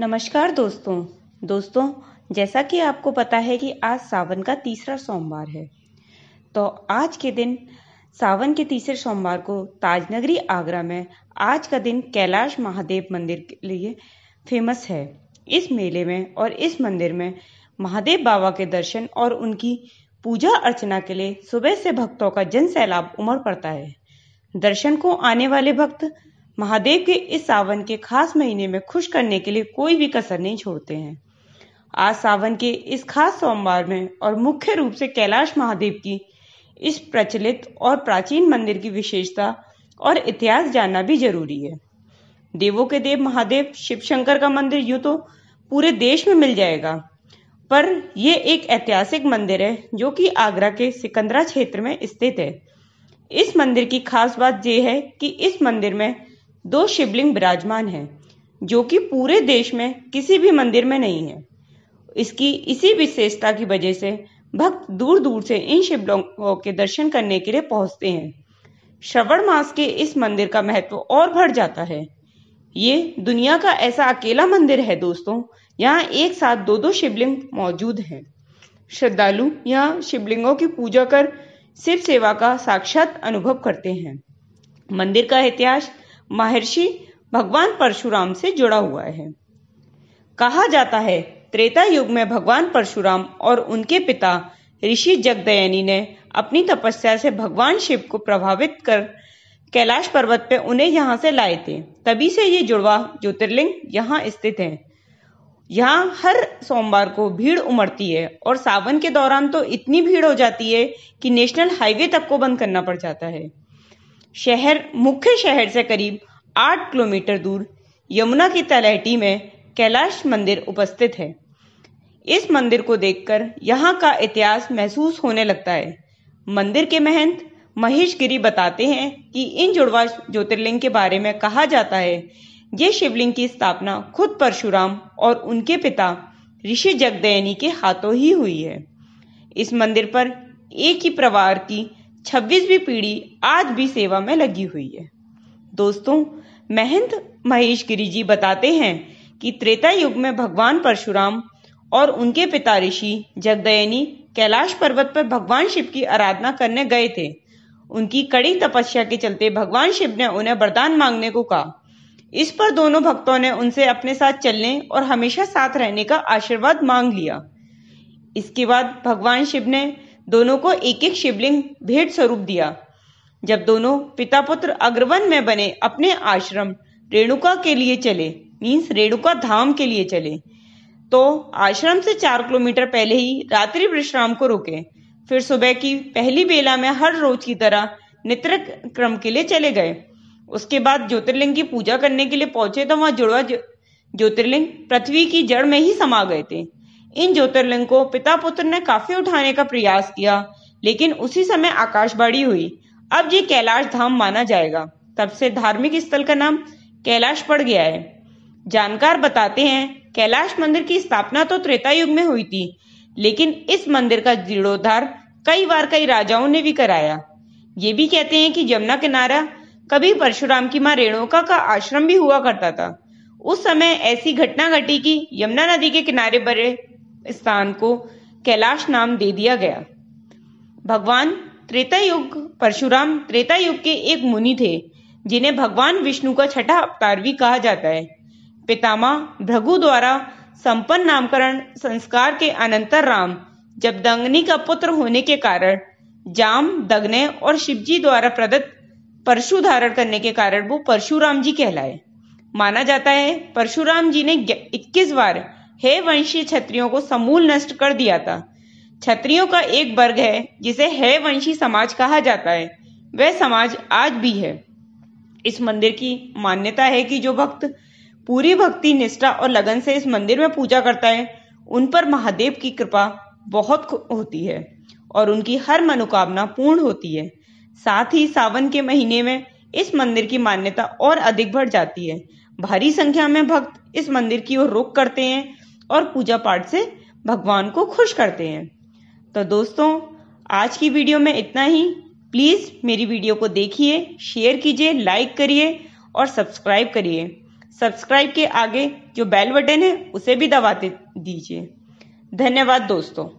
नमस्कार दोस्तों दोस्तों जैसा कि आपको पता है कि आज सावन का तीसरा सोमवार है तो आज के दिन सावन के तीसरे सोमवार को ताजनगरी आगरा में आज का दिन कैलाश महादेव मंदिर के लिए फेमस है इस मेले में और इस मंदिर में महादेव बाबा के दर्शन और उनकी पूजा अर्चना के लिए सुबह से भक्तों का जन सैलाब उमड़ पड़ता है दर्शन को आने वाले भक्त महादेव के इस सावन के खास महीने में खुश करने के लिए कोई भी कसर नहीं छोड़ते हैं आज सावन के इस खास सोमवार में और मुख्य रूप से कैलाश महादेव की इस प्रचलित और प्राचीन मंदिर की विशेषता और इतिहास जानना भी जरूरी है देवों के देव महादेव शिव शंकर का मंदिर यूं तो पूरे देश में मिल जाएगा पर यह एक ऐतिहासिक मंदिर है जो कि आगरा के सिकंदरा क्षेत्र में स्थित है इस मंदिर की खास बात यह है कि इस मंदिर में दो शिवलिंग विराजमान हैं जो कि पूरे देश में किसी भी मंदिर में नहीं है इसकी इसी विशेषता की वजह से भक्त दूर दूर से इन शिवलिंगों के दर्शन करने के लिए पहुंचते हैं श्रवण मास के इस मंदिर का महत्व और बढ़ जाता है ये दुनिया का ऐसा अकेला मंदिर है दोस्तों यहाँ एक साथ दो दो शिवलिंग मौजूद हैं श्रद्धालु यहाँ शिवलिंगों की पूजा कर शिव सेवा का साक्षात अनुभव करते हैं मंदिर का इतिहास महर्षि भगवान परशुराम से जुड़ा हुआ है कहा जाता है त्रेता युग में भगवान परशुराम और उनके पिता ऋषि जगदयनी ने अपनी तपस्या से भगवान शिव को प्रभावित कर कैलाश पर्वत पे उन्हें यहाँ से लाए थे तभी से ये जुड़वा ज्योतिर्लिंग यहाँ स्थित है यहाँ हर सोमवार को भीड़ उमड़ती है और सावन के दौरान तो इतनी भीड़ हो जाती है कि नेशनल हाईवे तक को बंद करना पड़ जाता है शहर मुख्य शहर से करीब आठ किलोमीटर दूर यमुना की तलहटी में कैलाश मंदिर उपस्थित है इस मंदिर को देखकर यहाँ का इतिहास महसूस होने लगता है मंदिर के महंत महेश गिरी बताते हैं कि इन जुड़वा ज्योतिर्लिंग के बारे में कहा जाता है ये शिवलिंग की स्थापना खुद परशुराम और उनके पिता ऋषि जगदयनी के हाथों ही हुई है इस मंदिर पर एक ही परिवार की छब्बीसवीं पीढ़ी आज भी सेवा में लगी हुई है दोस्तों महंत महेश गिरी जी बताते हैं कि त्रेता युग में भगवान परशुराम और उनके पिता ऋषि जगदयनी कैलाश पर्वत पर भगवान शिव की आराधना करने गए थे उनकी कड़ी तपस्या के चलते भगवान शिव ने उन्हें वरदान मांगने को कहा इस पर दोनों भक्तों ने उनसे अपने साथ चलने और हमेशा साथ रहने का आशीर्वाद मांग लिया इसके बाद भगवान शिव ने दोनों को एक एक शिवलिंग भेंट स्वरूप दिया जब दोनों पिता पुत्र अग्रवन में बने अपने आश्रम रेणुका के लिए चले मीन्स रेणुका धाम के लिए चले तो आश्रम से चार किलोमीटर पहले ही रात्रि विश्राम को रुके फिर सुबह की पहली बेला में हर रोज की तरह नित्र क्रम के लिए चले गए उसके बाद ज्योतिर्लिंग की पूजा करने के लिए पहुंचे तो वहां जुड़वा ज्योतिर्लिंग पृथ्वी की जड़ में ही समा गए थे इन ज्योतिर्लिंग को पिता पुत्र ने काफी उठाने का प्रयास किया लेकिन उसी समय आकाशवाड़ी हुई अब ये कैलाश धाम माना जाएगा तब से धार्मिक स्थल का नाम कैलाश पड़ गया है जानकार बताते हैं कैलाश मंदिर की स्थापना तो त्रेता युग में हुई थी लेकिन इस मंदिर का जीर्णोद्धार कई बार कई राजाओं ने भी कराया ये भी कहते हैं कि यमुना किनारा कभी परशुराम की माँ रेणुका का आश्रम भी हुआ करता था उस समय ऐसी घटना घटी कि यमुना नदी के किनारे बड़े स्थान को कैलाश नाम दे दिया गया भगवान त्रेता युग परशुराम त्रेता युग के एक मुनि थे जिन्हें भगवान विष्णु का छठा अवतार भी कहा जाता है पितामा भृगु द्वारा संपन्न नामकरण संस्कार के अनंतर राम जब दंगनी का पुत्र होने के कारण जाम दगने और शिवजी द्वारा प्रदत्त परशु धारण करने के कारण वो परशुराम जी कहलाए माना जाता है परशुराम जी ने 21 बार हे वंशी क्षत्रियों को समूल नष्ट कर दिया था क्षत्रियों का एक वर्ग है जिसे हे वंशी समाज कहा जाता है वह समाज आज भी है इस मंदिर की मान्यता है कि जो भक्त पूरी भक्ति निष्ठा और लगन से इस मंदिर में पूजा करता है उन पर महादेव की कृपा बहुत होती है और उनकी हर मनोकामना पूर्ण होती है साथ ही सावन के महीने में इस मंदिर की मान्यता और अधिक बढ़ जाती है भारी संख्या में भक्त इस मंदिर की ओर रुख करते हैं और पूजा पाठ से भगवान को खुश करते हैं तो दोस्तों आज की वीडियो में इतना ही प्लीज़ मेरी वीडियो को देखिए शेयर कीजिए लाइक करिए और सब्सक्राइब करिए सब्सक्राइब के आगे जो बेल बटन है उसे भी दबा दीजिए धन्यवाद दोस्तों